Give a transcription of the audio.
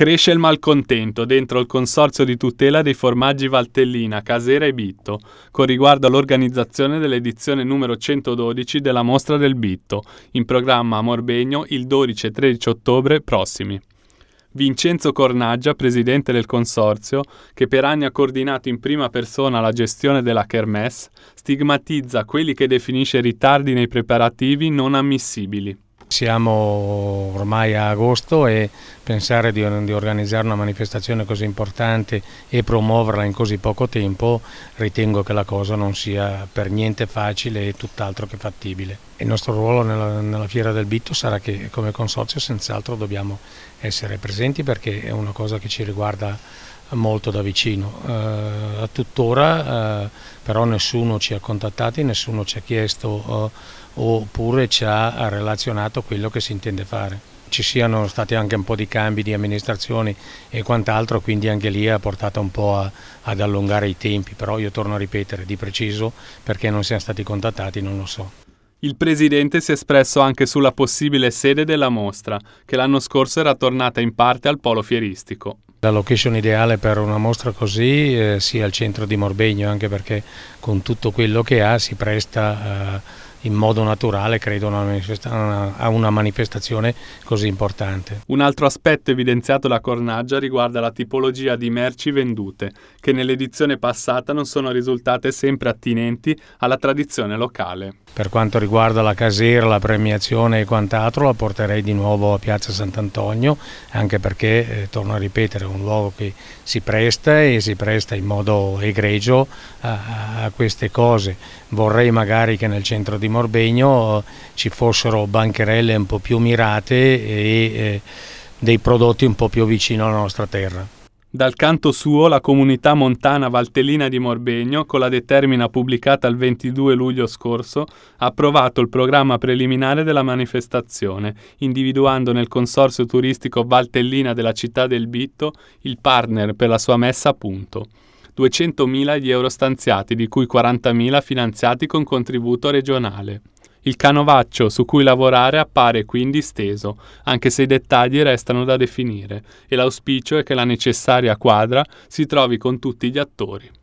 Cresce il malcontento dentro il Consorzio di tutela dei formaggi Valtellina, Casera e Bitto, con riguardo all'organizzazione dell'edizione numero 112 della Mostra del Bitto, in programma a Morbegno il 12 e 13 ottobre prossimi. Vincenzo Cornaggia, presidente del consorzio, che per anni ha coordinato in prima persona la gestione della Kermesse, stigmatizza quelli che definisce ritardi nei preparativi non ammissibili. Siamo ormai a agosto e pensare di, di, organizzare una manifestazione così importante e promuoverla in così poco tempo ritengo che la cosa non sia per niente facile e tutt'altro che fattibile. Il nostro ruolo nella, nella fiera del Bitto sarà che come consorzio senz'altro dobbiamo essere presenti perché è una cosa che ci riguarda molto da vicino. Eh, tuttora eh, però nessuno ci ha contattati, nessuno ci ha chiesto eh, oppure ci ha relazionato quello che si intende fare. Ci siano stati anche un po' di cambi di amministrazioni e quant'altro, quindi anche lì ha portato un po' a, ad allungare i tempi, però io torno a ripetere di preciso perché non siamo stati contattati, non lo so. Il presidente si è espresso anche sulla possibile sede della mostra, che l'anno scorso era tornata in parte al polo fieristico. La location ideale per una mostra così eh, sia al centro di Morbegno, anche perché con tutto quello che ha si presta eh, in modo naturale credo a una manifestazione così importante. Un altro aspetto evidenziato da Cornaggia riguarda la tipologia di merci vendute, che nell'edizione passata non sono risultate sempre attinenti alla tradizione locale. Per quanto riguarda la casera, la premiazione e quant'altro, la porterei di nuovo a Piazza Sant'Antonio, anche perché, eh, torno a ripetere, è un luogo che si presta e si presta in modo egregio a, a queste cose. Vorrei magari che nel centro di Morbegno ci fossero bancherelle un po' più mirate e dei prodotti un po' più vicino alla nostra terra. Dal canto suo, la comunità montana Valtellina di Morbegno, con la determina pubblicata il 22 luglio scorso, ha approvato il programma preliminare della manifestazione, individuando nel consorzio turistico Valtellina della città del Bitto il partner per la sua messa a punto. 200.000 gli euro stanziati, di cui 40.000 finanziati con contributo regionale. Il canovaccio su cui lavorare appare quindi steso, anche se i dettagli restano da definire, e l'auspicio è che la necessaria quadra si trovi con tutti gli attori.